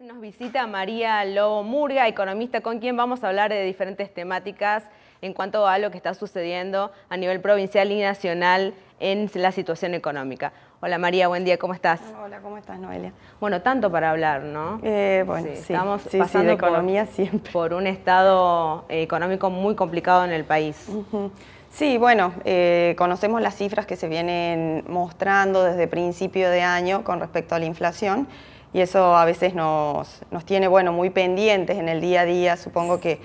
nos visita María Lobo Murga, economista, con quien vamos a hablar de diferentes temáticas en cuanto a lo que está sucediendo a nivel provincial y nacional en la situación económica. Hola María, buen día, ¿cómo estás? Hola, ¿cómo estás Noelia? Bueno, tanto para hablar, ¿no? Eh, bueno, sí, estamos pasando economía por, siempre. por un estado eh, económico muy complicado en el país. Sí, bueno, eh, conocemos las cifras que se vienen mostrando desde principio de año con respecto a la inflación y eso a veces nos, nos tiene bueno, muy pendientes en el día a día, supongo que,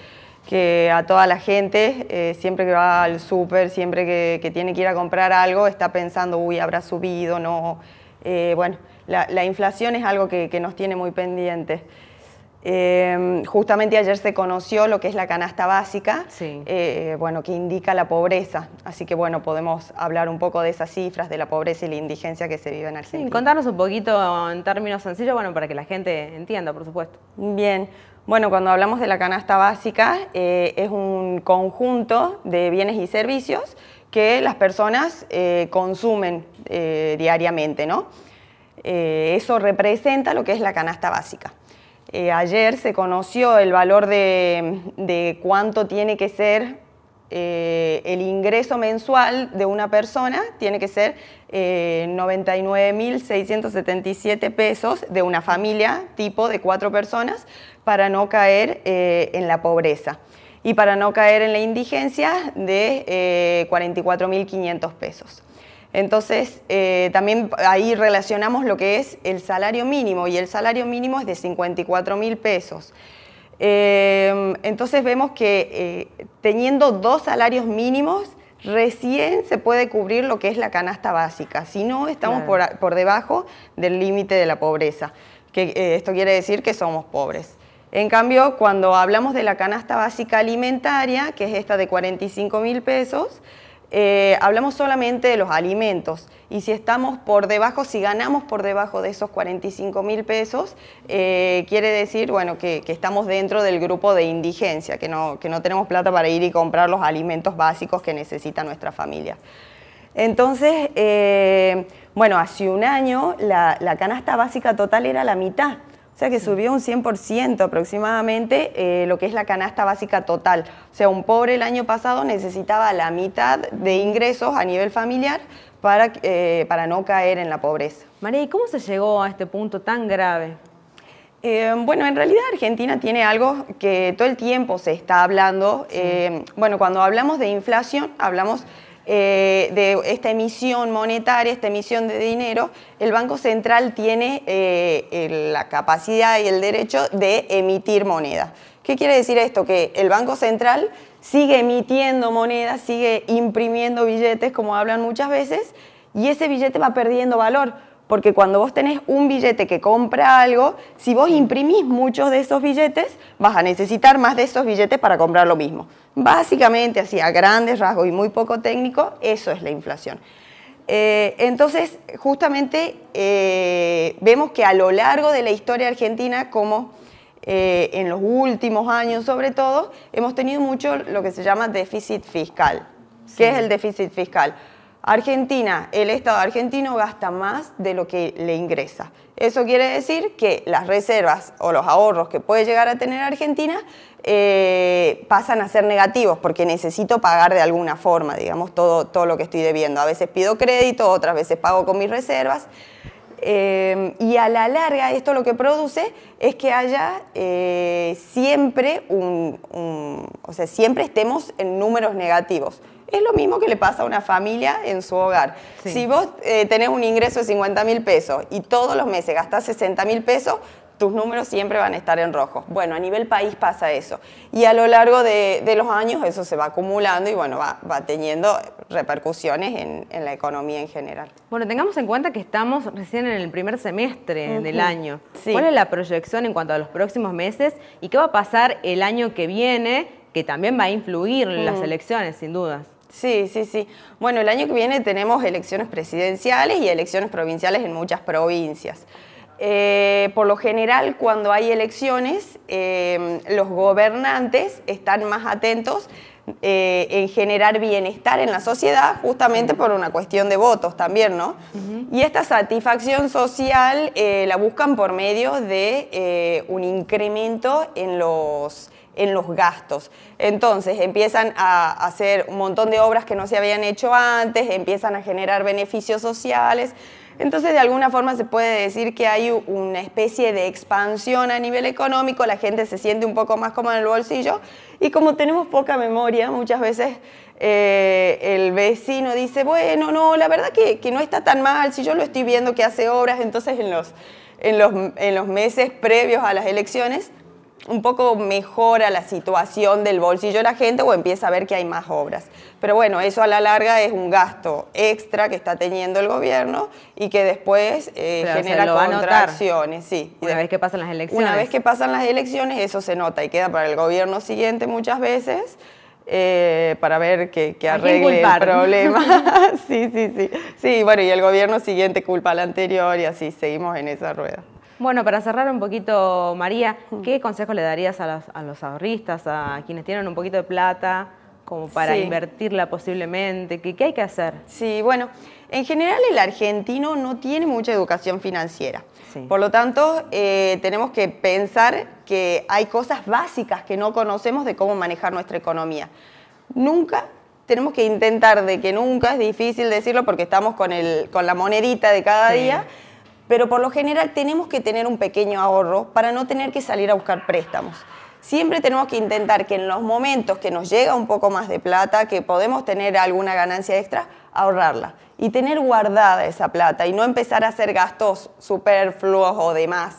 a toda la gente, eh, siempre que va al súper, siempre que, tiene que ir a comprar algo, está pensando, uy, habrá subido, no. Eh, bueno, la, inflación es algo que, que nos tiene muy pendientes. Em, justamente ayer se conoció lo que es la canasta básica, eh, bueno, que indica la pobreza. Así que bueno, podemos hablar un poco de esas cifras, de la pobreza y la indigencia que se vive en Argentina. contanos un poquito en términos sencillos, bueno, para que la gente entienda, por supuesto. Bien. Bueno, cuando hablamos de la canasta básica, eh, es un conjunto de bienes y servicios que las personas eh, consumen diariamente, ¿no? eso representa lo que es la canasta básica. Eh, ayer se conoció el valor de, cuánto tiene que ser eh, el ingreso mensual de una persona, tiene que ser 99.677 eh, pesos de una familia tipo de cuatro personas para no caer en la pobreza y para no caer en la indigencia de 44.500 pesos. Entonces, eh, también ahí relacionamos lo que es el salario mínimo y el salario mínimo es de 54 mil pesos. Em, entonces vemos que eh, teniendo dos salarios mínimos, recién se puede cubrir lo que es la canasta básica, si no estamos por, debajo del límite de la pobreza, que eh, esto quiere decir que somos pobres. En cambio, cuando hablamos de la canasta básica alimentaria, que es esta de 45 mil pesos, eh, hablamos solamente de los alimentos y si estamos por debajo, si ganamos por debajo de esos 45 mil pesos, eh, quiere decir bueno, que, estamos dentro del grupo de indigencia, que no, que no tenemos plata para ir y comprar los alimentos básicos que necesita nuestra familia. Entonces, eh, bueno, hace un año la canasta básica total era la mitad o sea que subió un 100% aproximadamente eh, lo que es la canasta básica total. O sea, un pobre el año pasado necesitaba la mitad de ingresos a nivel familiar para, eh, para no caer en la pobreza. María, ¿y cómo se llegó a este punto tan grave? Eh, bueno, en realidad Argentina tiene algo que todo el tiempo se está hablando. bueno, cuando hablamos de inflación, hablamos eh, de esta emisión monetaria, esta emisión de dinero, el Banco Central tiene eh, la capacidad y el derecho de emitir moneda. ¿Qué quiere decir esto? Que el Banco Central sigue emitiendo moneda, sigue imprimiendo billetes, como hablan muchas veces, y ese billete va perdiendo valor porque cuando vos tenés un billete que compra algo, si vos imprimís muchos de esos billetes, vas a necesitar más de esos billetes para comprar lo mismo. Básicamente, así a grandes rasgos y muy poco técnico, eso es la inflación. Eh, entonces, justamente eh, vemos que a lo largo de la historia argentina, como eh, en los últimos años sobre todo, hemos tenido mucho lo que se llama déficit fiscal. ¿Qué es el déficit fiscal? Argentina, el Estado argentino gasta más de lo que le ingresa. Eso quiere decir que las reservas o los ahorros que puede llegar a tener Argentina eh, pasan a ser negativos porque necesito pagar de alguna forma, digamos, todo, todo lo que estoy debiendo. A veces pido crédito, otras veces pago con mis reservas. Eh, y a la larga esto lo que produce es que haya eh, siempre un, o sea, siempre estemos en números negativos. Es lo mismo que le pasa a una familia en su hogar. Si vos eh, tenés un ingreso de 50 mil pesos y todos los meses gastás 60 mil pesos, tus números siempre van a estar en rojo. Bueno, a nivel país pasa eso. Y a lo largo de, los años eso se va acumulando y bueno, va, teniendo repercusiones en, la economía en general. Bueno, tengamos en cuenta que estamos recién en el primer semestre del año. ¿Cuál es la proyección en cuanto a los próximos meses y qué va a pasar el año que viene, que también va a influir en las mm. elecciones, sin dudas? Sí, sí, sí. Bueno, el año que viene tenemos elecciones presidenciales y elecciones provinciales en muchas provincias. Eh, por lo general, cuando hay elecciones, em, los gobernantes están más atentos eh, en generar bienestar en la sociedad, justamente por una cuestión de votos también, ¿no? Y esta satisfacción social eh, la buscan por medio de un incremento en los en los gastos. Entonces empiezan a hacer un montón de obras que no se habían hecho antes, empiezan a generar beneficios sociales. Entonces, de alguna forma se puede decir que hay una especie de expansión a nivel económico, la gente se siente un poco más cómoda en el bolsillo y como tenemos poca memoria, muchas veces eh, el vecino dice, bueno, no, la verdad que, no está tan mal, si yo lo estoy viendo que hace obras, entonces en los, en los, en los meses previos a las elecciones un poco mejora la situación del bolsillo de la gente o empieza a ver que hay más obras. Pero bueno, eso a la larga es un gasto extra que está teniendo el gobierno y que después eh, genera contracciones. Sí. Una vez que pasan las elecciones. Una vez que pasan las elecciones, eso se nota y queda para el gobierno siguiente muchas veces. Eh, para ver que, que arregle el problema. sí, sí, sí. Sí, bueno, y el gobierno siguiente culpa al anterior y así seguimos en esa rueda. Bueno, para cerrar un poquito, María, ¿qué consejo le darías a los, ahorristas, a quienes tienen un poquito de plata, como para invertirla posiblemente? ¿Qué, hay que hacer? Sí, bueno, en general el argentino no tiene mucha educación financiera. Por lo tanto, eh, tenemos que pensar que hay cosas básicas que no conocemos de cómo manejar nuestra economía. Nunca tenemos que intentar de que nunca, es difícil decirlo porque estamos con, el, con la monedita de cada día, pero por lo general tenemos que tener un pequeño ahorro para no tener que salir a buscar préstamos. Siempre tenemos que intentar que en los momentos que nos llega un poco más de plata, que podemos tener alguna ganancia extra, ahorrarla y tener guardada esa plata y no empezar a hacer gastos superfluos o demás.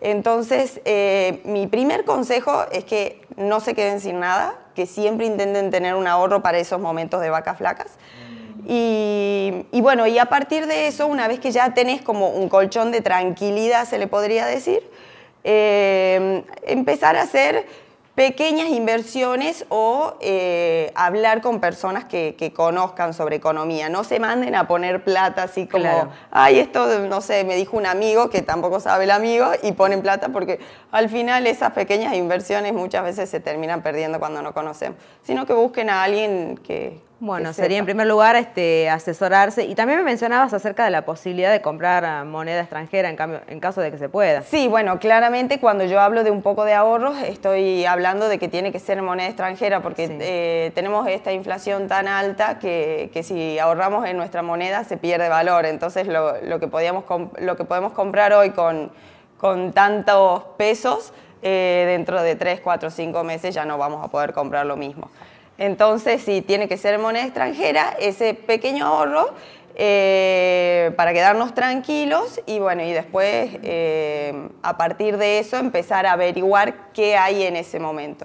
Entonces, eh, mi primer consejo es que no se queden sin nada, que siempre intenten tener un ahorro para esos momentos de vacas flacas. Y, bueno, y a partir de eso, una vez que ya tenés como un colchón de tranquilidad, se le podría decir, eh, empezar a hacer pequeñas inversiones o eh, hablar con personas que, conozcan sobre economía. No se manden a poner plata así como, ay, esto, no sé, me dijo un amigo que tampoco sabe el amigo y ponen plata porque al final esas pequeñas inversiones muchas veces se terminan perdiendo cuando no conocemos, sino que busquen a alguien que, bueno, sería en primer lugar este, asesorarse y también me mencionabas acerca de la posibilidad de comprar ah, moneda extranjera en, caso de que se pueda. Sí, bueno, claramente cuando yo hablo de un poco de ahorros estoy hablando de que tiene que ser moneda extranjera porque eh, tenemos esta inflación tan alta que, si ahorramos en nuestra moneda se pierde valor. Entonces lo, que, podemos comprar hoy con, tantos pesos, eh, dentro de 3, 4, 5 meses ya no vamos a poder comprar lo mismo. Entonces, si tiene que ser moneda extranjera, ese pequeño ahorro eh, para quedarnos tranquilos y bueno, y después eh, a partir de eso empezar a averiguar qué hay en ese momento.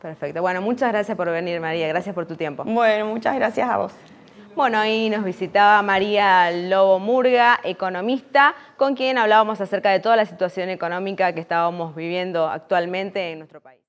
Perfecto. Bueno, muchas gracias por venir, María. Gracias por tu tiempo. Bueno, muchas gracias a vos. Bueno, ahí nos visitaba María Lobo Murga, economista, con quien hablábamos acerca de toda la situación económica que estábamos viviendo actualmente en nuestro país.